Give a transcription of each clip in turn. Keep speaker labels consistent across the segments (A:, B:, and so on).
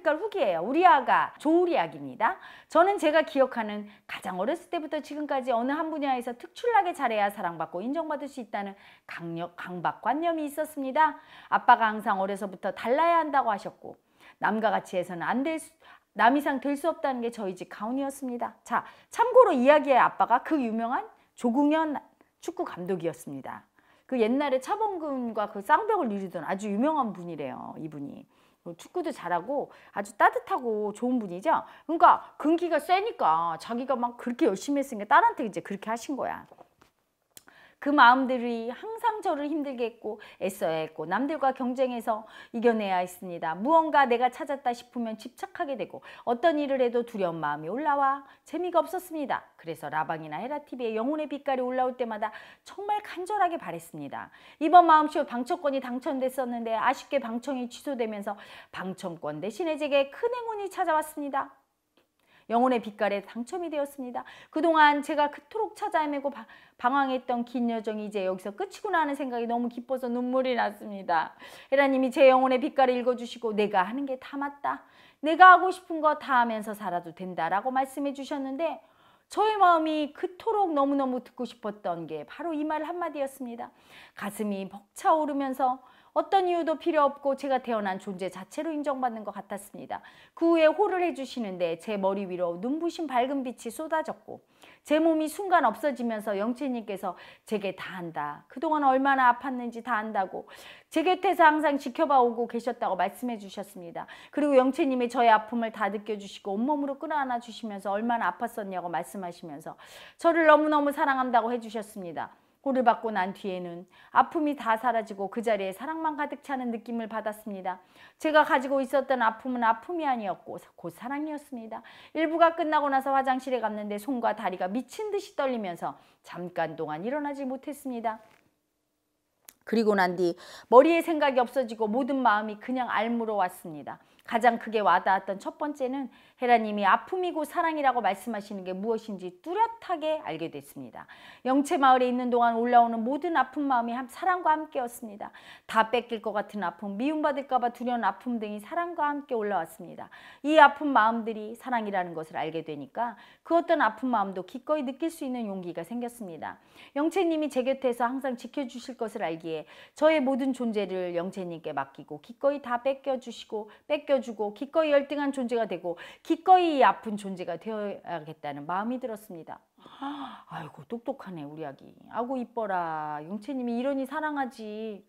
A: 1 8 0깔 후기예요. 우리 아가 조우리아기입니다 저는 제가 기억하는 가장 어렸을 때부터 지금까지 어느 한 분야에서 특출나게 잘해야 사랑받고 인정받을 수 있다는 강력 강박관념이 있었습니다. 아빠가 항상 어려서부터 달라야 한다고 하셨고 남과 같이 해서는 안될 수, 남 이상 될 수 없다는 게 저희 집 가훈이었습니다. 자, 참고로 이야기의 아빠가 그 유명한 조궁현 축구 감독이었습니다. 그 옛날에 차범근과 그 쌍벽을 누리던 아주 유명한 분이래요. 이분이. 어, 축구도 잘하고 아주 따뜻하고 좋은 분이죠. 그러니까 근기가 세니까 자기가 막 그렇게 열심히 했으니까 딸한테 이제 그렇게 하신 거야. 그 마음들이 항상 저를 힘들게 했고 애써야 했고 남들과 경쟁해서 이겨내야 했습니다. 무언가 내가 찾았다 싶으면 집착하게 되고 어떤 일을 해도 두려운 마음이 올라와 재미가 없었습니다. 그래서 라방이나 헤라TV에 영혼의 빛깔이 올라올 때마다 정말 간절하게 바랬습니다. 이번 마음쇼 방청권이 당첨됐었는데 아쉽게 방청이 취소되면서 방청권 대신에 제게 큰 행운이 찾아왔습니다. 영혼의 빛깔에 당첨이 되었습니다. 그동안 제가 그토록 찾아 헤매고 방황했던 긴 여정이 이제 여기서 끝이구나 하는 생각이 너무 기뻐서 눈물이 났습니다. 헤라님이 제 영혼의 빛깔을 읽어주시고 내가 하는 게 다 맞다. 내가 하고 싶은 거 다 하면서 살아도 된다라고 말씀해 주셨는데 저의 마음이 그토록 너무너무 듣고 싶었던 게 바로 이 말 한마디였습니다. 가슴이 벅차오르면서 어떤 이유도 필요 없고 제가 태어난 존재 자체로 인정받는 것 같았습니다. 그 후에 호를 해주시는데 제 머리 위로 눈부신 밝은 빛이 쏟아졌고 제 몸이 순간 없어지면서 영채님께서 제게 다 안다. 그동안 얼마나 아팠는지 다 안다고 제 곁에서 항상 지켜봐 오고 계셨다고 말씀해 주셨습니다. 그리고 영채님의 저의 아픔을 다 느껴주시고 온몸으로 끌어안아 주시면서 얼마나 아팠었냐고 말씀하시면서 저를 너무너무 사랑한다고 해주셨습니다. 골을 받고 난 뒤에는 아픔이 다 사라지고 그 자리에 사랑만 가득 차는 느낌을 받았습니다. 제가 가지고 있었던 아픔은 아픔이 아니었고 곧 사랑이었습니다. 일부가 끝나고 나서 화장실에 갔는데 손과 다리가 미친 듯이 떨리면서 잠깐 동안 일어나지 못했습니다. 그리고 난 뒤 머리에 생각이 없어지고 모든 마음이 그냥 알무로 왔습니다. 가장 크게 와닿았던 첫 번째는 헤라님이 아픔이고 사랑이라고 말씀하시는 게 무엇인지 뚜렷하게 알게 됐습니다. 영채 마을에 있는 동안 올라오는 모든 아픈 마음이 사랑과 함께였습니다. 다 뺏길 것 같은 아픔, 미움받을까 봐 두려운 아픔 등이 사랑과 함께 올라왔습니다. 이 아픈 마음들이 사랑이라는 것을 알게 되니까 그 어떤 아픈 마음도 기꺼이 느낄 수 있는 용기가 생겼습니다. 영채님이 제 곁에서 항상 지켜주실 것을 알기에 저의 모든 존재를 영체님께 맡기고 기꺼이 다 뺏겨주시고 뺏겨주고 기꺼이 열등한 존재가 되고 기꺼이 아픈 존재가 되어야겠다는 마음이 들었습니다. 아. 아이고 똑똑하네 우리 아기. 아고 이뻐라. 영채님이 이러니 사랑하지.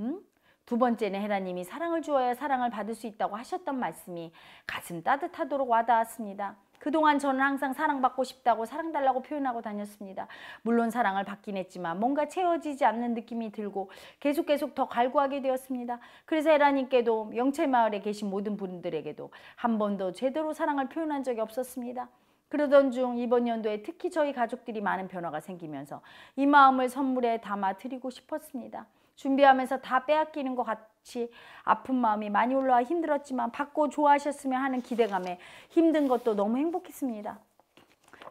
A: 응? 두 번째는 헤라님이 사랑을 주어야 사랑을 받을 수 있다고 하셨던 말씀이 가슴 따뜻하도록 와닿았습니다. 그동안 저는 항상 사랑받고 싶다고 사랑달라고 표현하고 다녔습니다. 물론 사랑을 받긴 했지만 뭔가 채워지지 않는 느낌이 들고 계속 계속 더 갈구하게 되었습니다. 그래서 에라님께도 영채마을에 계신 모든 분들에게도 한 번도 제대로 사랑을 표현한 적이 없었습니다. 그러던 중 이번 연도에 특히 저희 가족들이 많은 변화가 생기면서 이 마음을 선물에 담아 드리고 싶었습니다. 준비하면서 다 빼앗기는 것 같이 아픈 마음이 많이 올라와 힘들었지만 받고 좋아하셨으면 하는 기대감에 힘든 것도 너무 행복했습니다.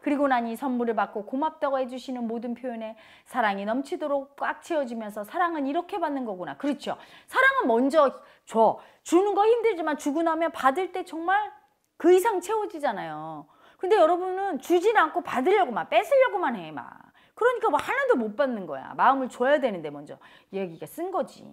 A: 그리고 난 이 선물을 받고 고맙다고 해주시는 모든 표현에 사랑이 넘치도록 꽉 채워지면서 사랑은 이렇게 받는 거구나. 그렇죠. 사랑은 먼저 줘. 주는 거 힘들지만 주고 나면 받을 때 정말 그 이상 채워지잖아요. 근데 여러분은 주진 않고 받으려고만 뺏으려고만 해 막. 그러니까 뭐 하나도 못 받는 거야. 마음을 줘야 되는데 먼저 얘기가 쓴 거지.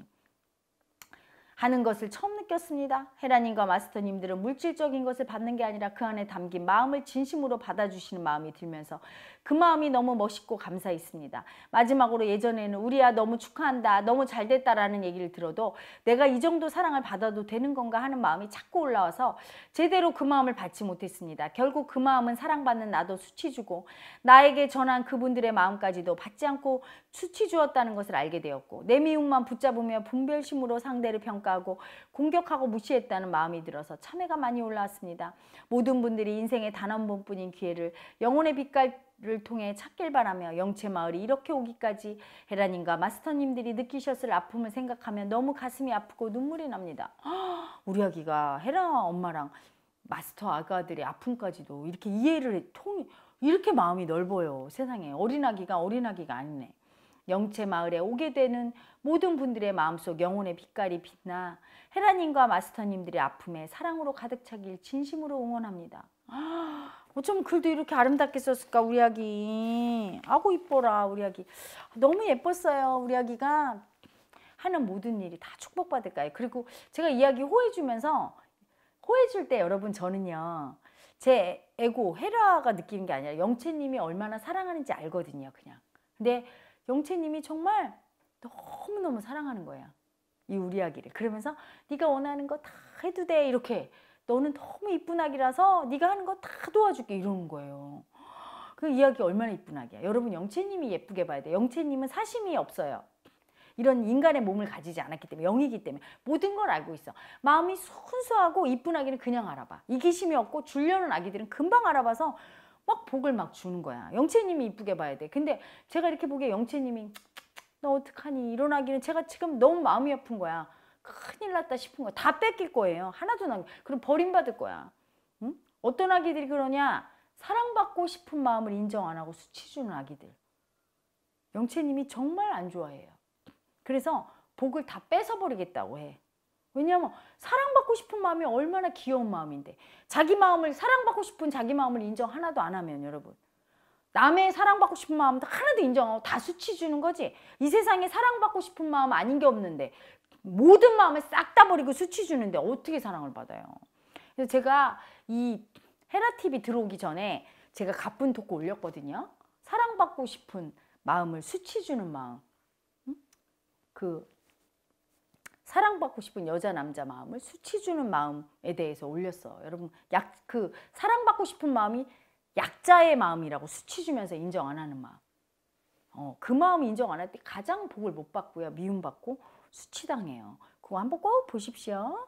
A: 하는 것을 처음 느꼈습니다. 헤라님과 마스터님들은 물질적인 것을 받는 게 아니라 그 안에 담긴 마음을 진심으로 받아주시는 마음이 들면서 그 마음이 너무 멋있고 감사했습니다. 마지막으로 예전에는 우리야 너무 축하한다, 너무 잘됐다라는 얘기를 들어도 내가 이 정도 사랑을 받아도 되는 건가 하는 마음이 자꾸 올라와서 제대로 그 마음을 받지 못했습니다. 결국 그 마음은 사랑받는 나도 수치주고 나에게 전한 그분들의 마음까지도 받지 않고 수치주었다는 것을 알게 되었고 내 미움만 붙잡으며 분별심으로 상대를 평가 생고 공격하고 무시했다는 마음이 들어서 참회가 많이 올라왔습니다. 모든 분들이 인생의 단 한 번뿐인 기회를 영혼의 빛깔을 통해 찾길 바라며 영체 마을이 이렇게 오기까지 헤라님과 마스터님들이 느끼셨을 아픔을 생각하면 너무 가슴이 아프고 눈물이 납니다. 우리 아기가 헤라 엄마랑 마스터 아가들의 아픔까지도 이렇게 이해를 통 이렇게 마음이 넓어요. 세상에 어린아기가 어린아기가 아니네. 영채 마을에 오게 되는 모든 분들의 마음속 영혼의 빛깔이 빛나 헤라님과 마스터님들의 아픔에 사랑으로 가득 차길 진심으로 응원합니다. 아, 어쩜 글도 이렇게 아름답게 썼을까 우리 아기 아고 이뻐라 우리 아기 너무 예뻤어요 우리 아기가 하는 모든 일이 다 축복받을까요 그리고 제가 이야기 호해주면서 호해줄 때 여러분 저는요 제 에고 헤라가 느끼는 게 아니라 영채님이 얼마나 사랑하는지 알거든요 그냥 근데 영채님이 정말 너무너무 사랑하는 거야. 이 우리 아기를. 그러면서 네가 원하는 거 다 해도 돼. 이렇게 너는 너무 이쁜 아기라서 네가 하는 거 다 도와줄게 이러는 거예요. 그 이야기 얼마나 이쁜 아기야. 여러분 영채님이 예쁘게 봐야 돼. 영채님은 사심이 없어요. 이런 인간의 몸을 가지지 않았기 때문에 영이기 때문에 모든 걸 알고 있어. 마음이 순수하고 이쁜 아기는 그냥 알아봐. 이기심이 없고 줄려는 아기들은 금방 알아봐서 막 복을 막 주는 거야. 영채님이 이쁘게 봐야 돼. 근데 제가 이렇게 보기에 영채님이 너 어떡하니 일어나기는 제가 지금 너무 마음이 아픈 거야. 큰일 났다 싶은 거 다 뺏길 거예요. 하나도 남 그럼 버림받을 거야. 응? 어떤 아기들이 그러냐? 사랑받고 싶은 마음을 인정 안 하고 수치 주는 아기들. 영채님이 정말 안 좋아해요. 그래서 복을 다 뺏어버리겠다고 해. 왜냐하면 사랑받고 싶은 마음이 얼마나 귀여운 마음인데 자기 마음을 사랑받고 싶은 자기 마음을 인정 하나도 안 하면 여러분 남의 사랑받고 싶은 마음도 하나도 인정하고 다 수치주는 거지 이 세상에 사랑받고 싶은 마음 아닌 게 없는데 모든 마음을 싹 다 버리고 수치주는데 어떻게 사랑을 받아요 그래서 제가 이 헤라TV 들어오기 전에 제가 가쁜 독고 올렸거든요 사랑받고 싶은 마음을 수치주는 마음 그 사랑받고 싶은 여자 남자 마음을 수치 주는 마음에 대해서 올렸어. 여러분 약 그 사랑받고 싶은 마음이 약자의 마음이라고 수치 주면서 인정 안 하는 마음. 어, 그 마음 인정 안 할 때 가장 복을 못 받고요. 미움받고 수치당해요. 그거 한번 꼭 보십시오.